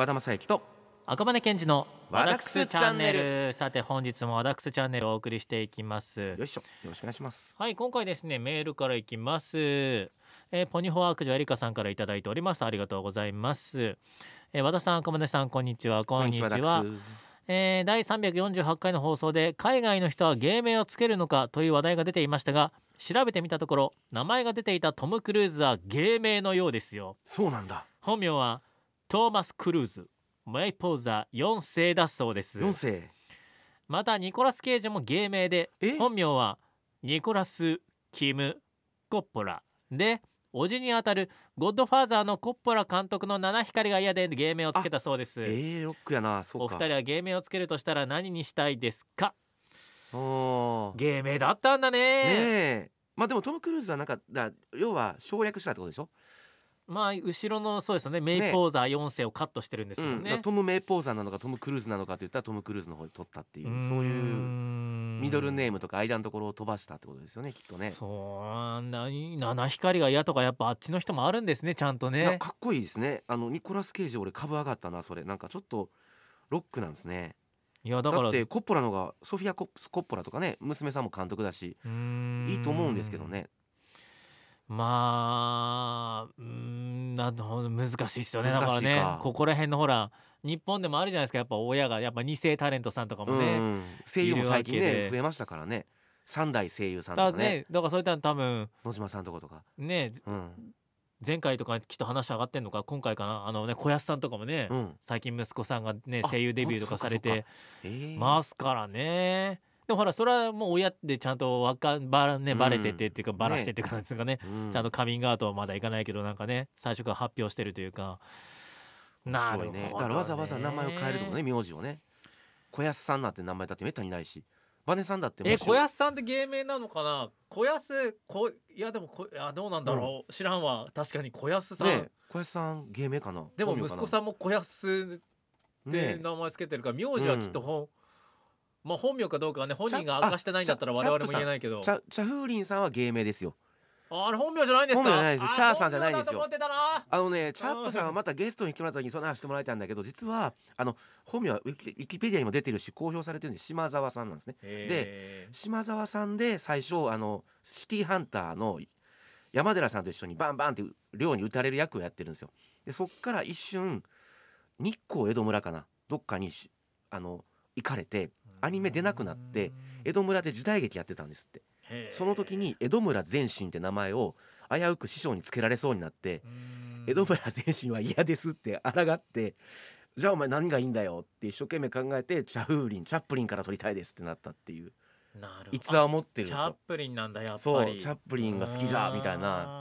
和田正幸と赤羽健二のワダックスチャンネルさて本日もワダックスチャンネルをお送りしていきますよいしょよろしくお願いしますはい今回ですねメールからいきます、えー、ポニホワークジョエリカさんからいいておりますありがとうございます、えー、和田さん赤羽さんこんにちはこんにちはえー、第348回の放送で海外の人は芸名をつけるのかという話題が出ていましたが調べてみたところ名前が出ていたトム・クルーズは芸名のようですよそうなんだ本名はトーマス・クルーズメイポーザー4世だそうです4世またニコラス・ケージも芸名で本名はニコラス・キム・コッポラで叔父にあたるゴッドファーザーのコッポラ監督の七光が嫌で芸名をつけたそうですえー、ロックやなそうお二人は芸名をつけるとしたら何にしたいですか芸名だったんだねねまあでもトム・クルーズはなんかだ要は省略したってことでしょまあ後ろのそうですねメイポーザー4世をカットしてるんですよね、うん、トム・メイポーザーなのかトム・クルーズなのかって言ったらトム・クルーズの方で取ったっていうそういうミドルネームとか間のところを飛ばしたってことですよねきっとねそうな七光が嫌とかやっぱあっちの人もあるんですねちゃんとねかっこいいですねあのニコラス・ケイジ俺株上がったなそれなんかちょっとロックなんですねいやだってコッポラのがソフィアコ・コッポラとかね娘さんも監督だしいいと思うんですけどねまあうんなん難しいですよねだからねここら辺のほら日本でもあるじゃないですかやっぱ親がやっぱ2世タレントさんとかもね、うん声優も最近ね増えましたからね3代声優さんとかねだねだからそういったの多分野島さんとことかね、うん、前回とかきっと話上がってんのか今回かなあのね小安さんとかもね、うん、最近息子さんがね声優デビューとかされてますからねでもほらそれはもう親でちゃんとわかばねバレててっていうかばらしてって感じですかね、うん、ちゃんとカミングアウトはまだいかないけどなんかね最初から発表してるというか。なるほどね、ね、だからわざわざ名前を変えるとかね名字をね小安さんなんて名前だってめったにないしバネさんだってえ小安さんって芸名なのかな小安こいやでもこいどうなんだろう、うん、知らんわ確かに小安さん、ね、小安さん芸名かなでも息子さんも小安って名前つけてるから、ね、名字はきっと本、うんまあ本名かどうかはね本人が明かしてないんだったら我々も言えないけどチャチャフーリンさんは芸名ですよあの本名じゃないんですか本名じゃないですチャーさんじゃないんですよあのねチャップさんはまたゲストに来てもらった時にそんな話してもらいたんだけど実はあの本名はウィキウィキペディアにも出てるし公表されてるんで島澤さんなんですねで島澤さんで最初あのシティハンターの山寺さんと一緒にバンバンって寮に打たれる役をやってるんですよでそっから一瞬日光江戸村かなどっかにあの行かれてアニメ出なくなって江戸村で時代劇やってたんですってその時に江戸村全身って名前を危うく師匠につけられそうになって江戸村全身は嫌ですって抗ってじゃあお前何がいいんだよって一生懸命考えてチャフーリンチャップリンから撮りたいですってなったっていう逸話を持ってるチャップリンなんだやっぱりそうチャップリンが好きじゃみたいな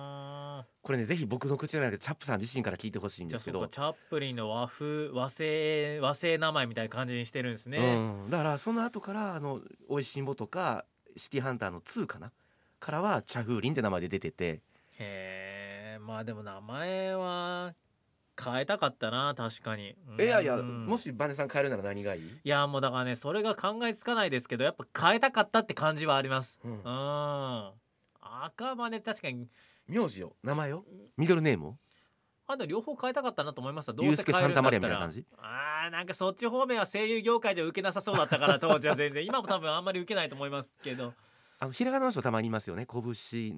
これねぜひ僕の口じゃなくてチャップさん自身から聞いてほしいんですけどチャップリンの和風和製和製名前みたいな感じにしてるんですね、うん、だからその後からあの美味しんぼとかシティハンターの2かなからはチャフーリンって名前で出ててへえまあでも名前は変えたかったな確かに、うん、いやいやもしバネさん変えるなら何がいいいやもうだからねそれが考えつかないですけどやっぱ変えたかったって感じはありますうん、うん、赤羽確かに名字を名前をミドルネームをあと両方変えたかったなと思いますどうせ変えるんだったらああなんかそっち方面は声優業界じゃ受けなさそうだったから当時は全然今も多分あんまり受けないと思いますけどあのひらがなの人たまにいますよね拳信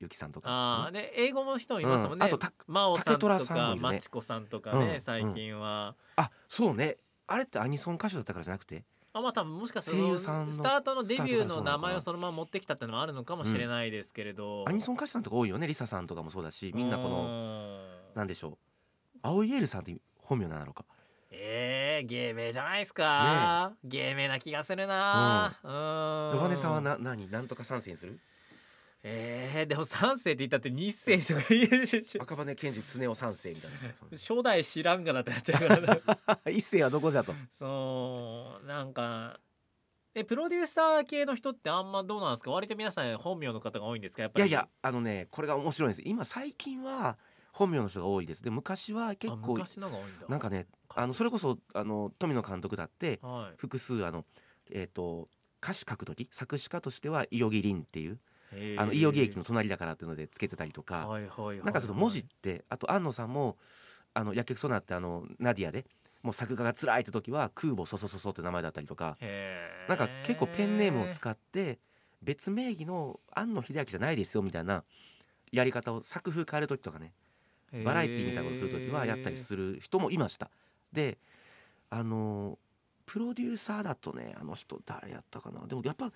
之さんとかああね英語の人いますもんね、うん、あとた真央さんとか、ね、マチコさんとかね、うん、最近は、うん、あそうねあれってアニソン歌手だったからじゃなくてあまあ多分もしかしるスタートのデビューの名前をそのまま持ってきたっていうのもあるのかもしれないですけれど、うん、アニソン歌手さんとか多いよねリサさんとかもそうだしみんなこのなんでしょう青いエールさんって本名なのかえー、芸名じゃないですか、ね、芸名な気がするなうん、うん、ドバネさんはな何何とか参戦するえー、でも三世って言ったって二世とか言えるし赤羽賢治常雄三世みたいな初代知らんがなってなっちゃうから 一世はどこじゃとそうなんかえプロデューサー系の人ってあんまどうなんですか割と皆さん本名の方が多いんですかやっぱりいやいやあのねこれが面白いんです今最近は本名の人が多いですで昔は結構昔のが多いんだなんかねあのそれこそあの富野監督だって、はい、複数あのえっ、ー、と歌詞書く時作詞家としては伊予木凛っていうあの飯荻駅の隣だからっていうのでつけてたりとか、はいはい、なんかその文字ってあと安野さんもあの薬局ソナってあのナディアでもう作画が辛いって時は空母そそそそって名前だったりとかなんか結構ペンネームを使って別名義の庵野秀明じゃないですよみたいなやり方を作風変える時とかねバラエティーみたいなことする時はやったりする人もいました。であのプロデューサーだとねあの人誰やったかなでもやっぱ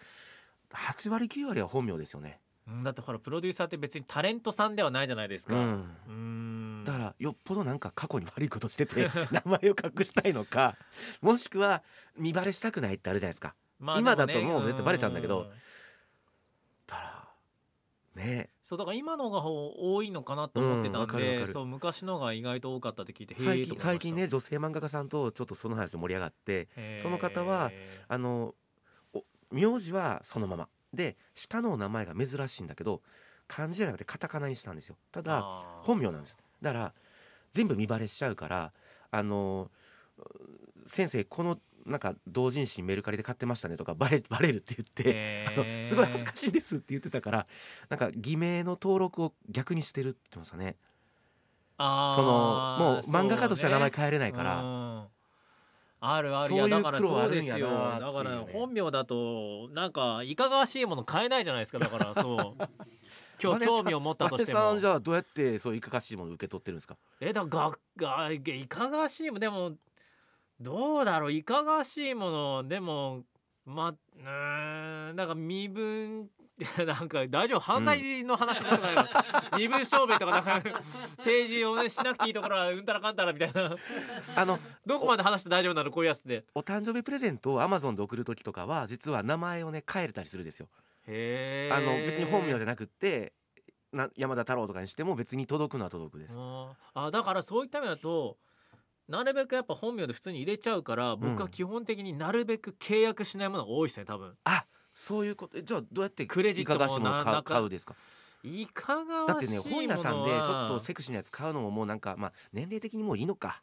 8割9割は本名ですよね。だってほらプロデューサーって別にタレントさんではないじゃないですか。うん、だからよっぽどなんか過去に悪いことしてて 名前を隠したいのかもしくは見バレしたくないってあるじゃないですか。まあね、今だともう絶対バレちゃうんだけど。だからね。そうだから今のが多いのかなと思ってたんで、うん、そう昔のが意外と多かったって聞いて最近最近ね女性漫画家さんとちょっとその話で盛り上がってその方はあの名字はそのままで下の名前が珍しいんだけど漢字じゃなくてカタカナにしたんですよただ本名なんですだから全部見バレしちゃうからあの先生このなんか同人誌メルカリで買ってましたねとかバレバレるって言ってあのすごい恥ずかしいですって言ってたからなんか偽名の登録を逆にしてるって言ってましたねあそのもう漫画家としては名前変えれないから。あるあるいうだからそうですよだから本名だとなんかいかがわしいもの買えないじゃないですかだからそう。今日興味を持ったとしてもじゃあどうやってそういかがわしいもの受け取ってるんですかえだががいかがわしいもでもどうだろういかがわしいものでもまあうんなんか身分 なんか大丈夫犯罪の話だとか、う身分証明とかなんか提示をねしなくていいところはうんたらかんたらみたいなあのどこまで話して大丈夫なのこういうやつでお誕生日プレゼントをアマゾンで送る時とかは実は名前をね変えれたりするんですよへあの別に本名じゃなくてな山田太郎とかにしても別に届くのは届くですあだからそういった意味だとなるべくやっぱ本名で普通に入れちゃうから僕は基本的になるべく契約しないものが多いですね多分、あそういうことじゃあどうやってクレジットもいかがしも買うですかいかがだってね本屋さんでちょっとセクシーなやつ買うのももうなんかまあ年齢的にもういいのか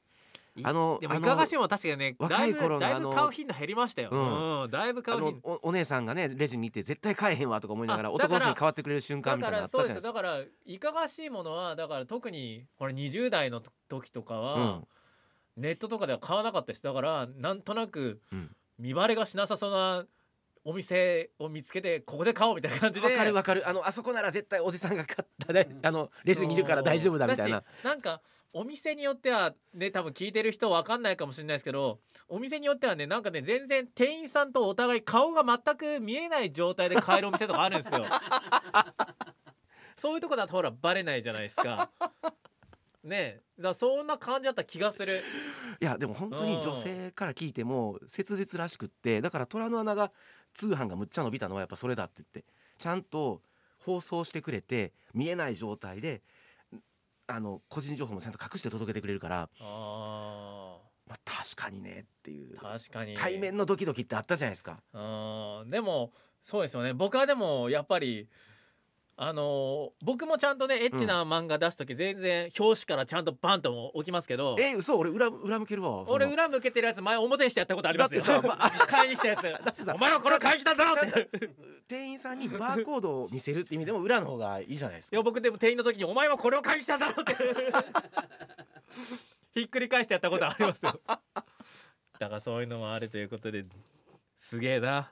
あのでもいかがしも確かにね若い頃のいぶ買う頻度減りましたよ、うんうん、だいぶ買う頻度お姉さんがねレジに行って絶対買えへんわとか思いながら男の人に変わってくれる瞬間みたいなうかす。だからいかがしいものはだから特にこれ20代の時とかは、うん、ネットとかでは買わなかったしだからなんとなく見バレがしなさそうなお店を見つけてここで買おうみたいな感じでわかるわかるあのあそこなら絶対おじさんが買った、ね、あのレジにいるから大丈夫だみたいななんかお店によってはね多分聞いてる人わかんないかもしれないですけどお店によってはねなんかね全然店員さんとお互い顔が全く見えない状態で買えるお店とかあるんですよ そういうとこだとほらバレないじゃないですかねだそんな感じだった気がするいやでも本当に女性から聞いても切実らしくってだから虎の穴が通販がむっちゃ伸びたのはやっぱそれだって言ってちゃんと放送してくれて見えない状態であの個人情報もちゃんと隠して届けてくれるからあ、まあ、確かにねっていう確かに対面のドキドキってあったじゃないですか。あでもそうですよね僕はでもやっぱりあのー、僕もちゃんとねエッチな漫画出す時、全然表紙からちゃんとバンとも置きますけど、うん、え嘘俺裏裏向けるわ俺裏向けてるやつ前表にしてやったことありますよだってさ 買いに来たやつお前はこれ買いに来たんだろって店員さんにバーコードを見せるって意味でも裏の方がいいじゃないですかいや僕でも店員の時にお前はこれを買いに来たんだろって ひっくり返してやったことありますよだからそういうのもあるということですげえな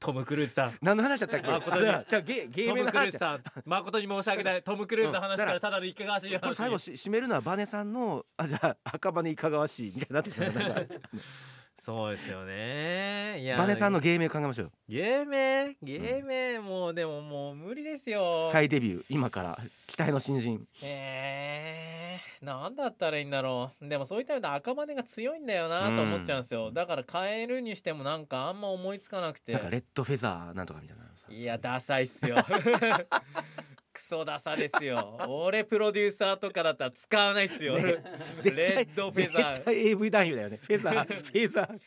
トム・クルーズさん何の話だったっけ誠にじゃあゲームの話さん誠に申し上げたいトム・クルーズの話からただのいかがわしい話これ最後し締めるのはバネさんのあじゃあ赤羽いかがわしいみたいになってくるなんかそうですよねいやバネさんの芸名考えましょう芸名芸名、もうでももう無理ですよ再デビュー今から期待の新人ええーなんだったらいいんだろう。でもそういった意味で赤羽が強いんだよなと思っちゃうんですよ。だから変えるにしてもなんかあんま思いつかなくて。なんかレッドフェザーなんとかみたいな。いや、ダサいっすよ。クソダサですよ俺プロデューサーとかだったら使わないっすよ、ね、レッドフェザー絶対 AV 男優だよねフェザー フェザー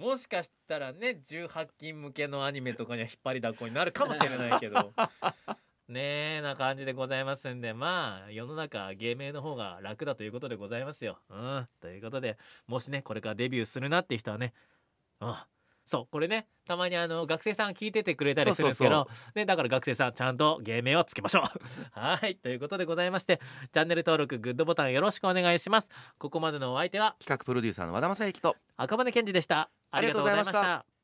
もしかしたらね18禁向けのアニメとかには引っ張りだこになるかもしれないけどねえな感じでございますんでまあ世の中芸名の方が楽だということでございますよ。うん、ということでもしねこれからデビューするなっていう人はね、うん、そうこれねたまにあの学生さん聞いててくれたりするんですけどね、だから学生さんちゃんと芸名をつけましょう。はいということでございましてチャンネル登録グッドボタンよろしくお願いします。ここまでのお相手は企画プロデューサーの和田正幸と赤羽健二でした。ありがとうございました。